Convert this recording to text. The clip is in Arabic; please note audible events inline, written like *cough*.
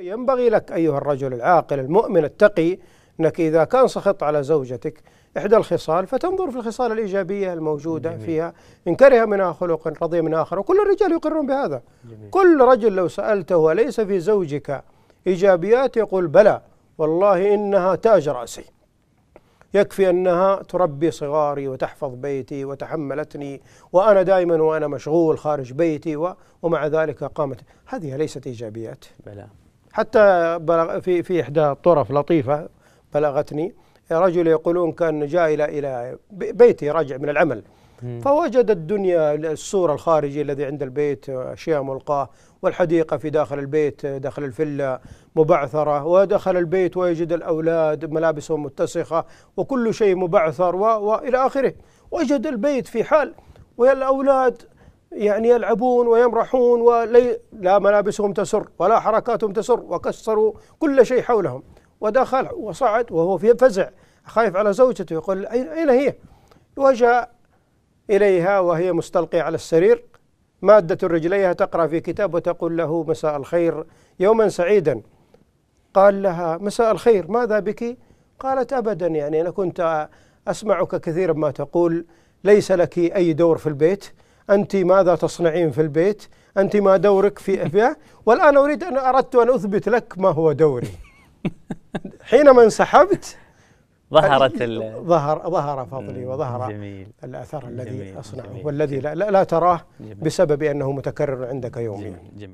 ينبغي لك أيها الرجل العاقل المؤمن التقي أنك إذا كان سخط على زوجتك إحدى الخصال فتنظر في الخصال الإيجابية الموجودة جميل. فيها إن كره منها خلق رضي من آخر وكل الرجال يقرون بهذا جميل. كل رجل لو سألته أليس في زوجك إيجابيات يقول بلى والله إنها تاج رأسي يكفي أنها تربي صغاري وتحفظ بيتي وتحملتني وأنا دائما وأنا مشغول خارج بيتي ومع ذلك قامت هذه ليست إيجابيات بلى حتى بلغ في في إحدى الطرف لطيفة بلغتني رجل يقولون كان جاء إلى إلى بيتي راجع من العمل فوجد الدنيا السور الخارجي الذي عند البيت أشياء ملقاة والحديقة في داخل البيت داخل الفيلا مبعثرة ودخل البيت ويجد الأولاد ملابسهم متسخة وكل شيء مبعثر وإلى آخره وجد البيت في حال والأولاد يعني يلعبون ويمرحون ولي لا ملابسهم تسر ولا حركاتهم تسر وكسروا كل شيء حولهم ودخل وصعد وهو في فزع خايف على زوجته يقول أين هي وجاء إليها وهي مستلقية على السرير مادة رجليها تقرأ في كتاب وتقول له مساء الخير يوما سعيدا قال لها مساء الخير ماذا بك قالت أبدا يعني أنا كنت أسمعك كثيرا ما تقول ليس لك أي دور في البيت أنت ماذا تصنعين في البيت أنت ما دورك في فيها والآن أريد أن أردت أن أثبت لك ما هو دوري *laughs* حينما انسحبت ظهرت ظهر ظهر فضلي وظهر جميل الاثر جميل الذي اصنعه جميل والذي لا, لا تراه بسبب انه متكرر عندك يوميا جميل, جميل